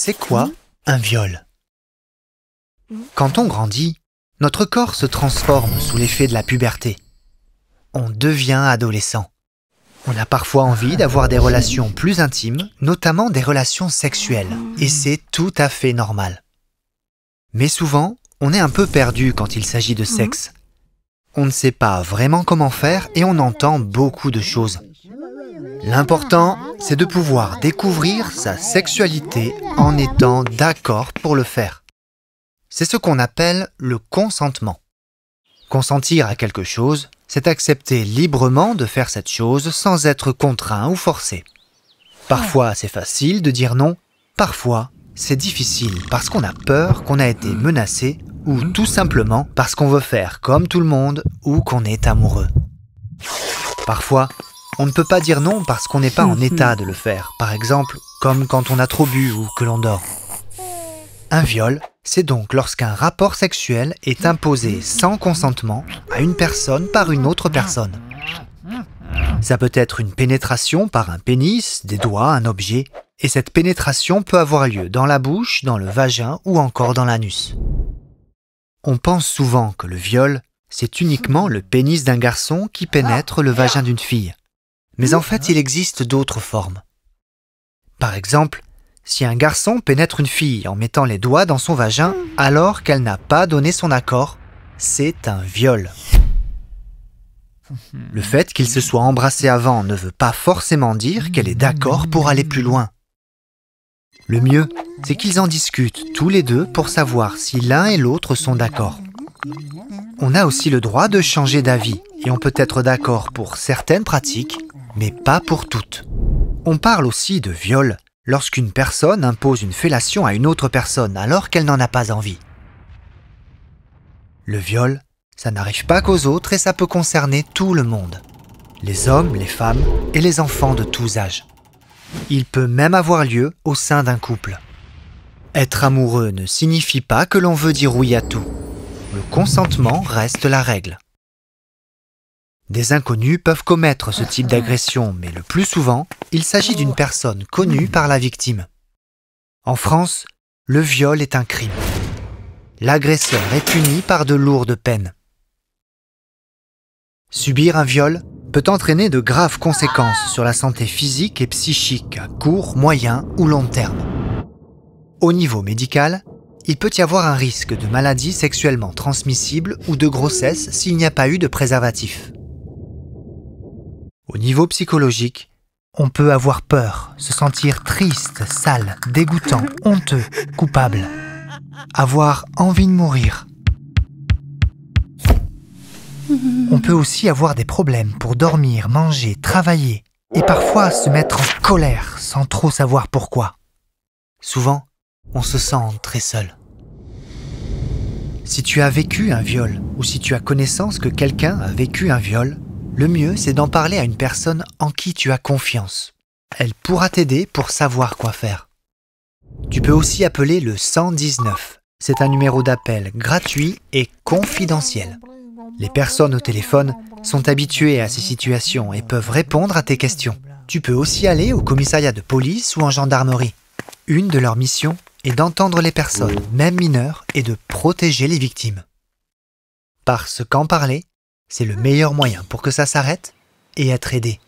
C'est quoi hmm un viol hmm Quand on grandit, notre corps se transforme sous l'effet de la puberté. On devient adolescent. On a parfois envie d'avoir des relations plus intimes, notamment des relations sexuelles, hmm. et c'est tout à fait normal. Mais souvent, on est un peu perdu quand il s'agit de sexe. On ne sait pas vraiment comment faire et on entend beaucoup de choses. L'important, c'est de pouvoir découvrir sa sexualité en étant d'accord pour le faire. C'est ce qu'on appelle le consentement. Consentir à quelque chose, c'est accepter librement de faire cette chose sans être contraint ou forcé. Parfois c'est facile de dire non, parfois c'est difficile parce qu'on a peur qu'on a été menacé ou tout simplement parce qu'on veut faire comme tout le monde ou qu'on est amoureux. Parfois on ne peut pas dire non parce qu'on n'est pas en mhm. état de le faire, par exemple comme quand on a trop bu ou que l'on dort. Un viol, c'est donc lorsqu'un rapport sexuel est imposé sans consentement à une personne par une autre personne. Ça peut être une pénétration par un pénis, des doigts, un objet, et cette pénétration peut avoir lieu dans la bouche, dans le vagin ou encore dans l'anus. On pense souvent que le viol, c'est uniquement le pénis d'un garçon qui pénètre le vagin d'une fille. Mais en fait, il existe d'autres formes. Par exemple, si un garçon pénètre une fille en mettant les doigts dans son vagin alors qu'elle n'a pas donné son accord, c'est un viol. Le fait qu'il se soit embrassé avant ne veut pas forcément dire qu'elle est d'accord pour aller plus loin. Le mieux, c'est qu'ils en discutent tous les deux pour savoir si l'un et l'autre sont d'accord. On a aussi le droit de changer d'avis et on peut être d'accord pour certaines pratiques, mais pas pour toutes. On parle aussi de viol lorsqu'une personne impose une fellation à une autre personne alors qu'elle n'en a pas envie. Le viol, ça n'arrive pas qu'aux autres et ça peut concerner tout le monde. Les hommes, les femmes et les enfants de tous âges. Il peut même avoir lieu au sein d'un couple. Être amoureux ne signifie pas que l'on veut dire oui à tout. Le consentement reste la règle. Des inconnus peuvent commettre ce type d'agression, mais le plus souvent, il s'agit d'une personne connue par la victime. En France, le viol est un crime. L'agresseur est puni par de lourdes peines. Subir un viol peut entraîner de graves conséquences sur la santé physique et psychique à court, moyen ou long terme. Au niveau médical, il peut y avoir un risque de maladie sexuellement transmissible ou de grossesse s'il n'y a pas eu de préservatif. Au niveau psychologique, on peut avoir peur, se sentir triste, sale, dégoûtant, honteux, coupable, avoir envie de mourir. On peut aussi avoir des problèmes pour dormir, manger, travailler, et parfois se mettre en colère sans trop savoir pourquoi. Souvent, on se sent très seul. Si tu as vécu un viol, ou si tu as connaissance que quelqu'un a vécu un viol, le mieux c'est d'en parler à une personne en qui tu as confiance. Elle pourra t'aider pour savoir quoi faire. Tu peux aussi appeler le 119. C'est un numéro d'appel gratuit et confidentiel. Les personnes au téléphone sont habituées à ces situations et peuvent répondre à tes questions. Tu peux aussi aller au commissariat de police ou en gendarmerie. Une de leurs missions est d'entendre les personnes, même mineures, et de protéger les victimes. Parce qu'en parler, c'est le meilleur moyen pour que ça s'arrête et être aidé.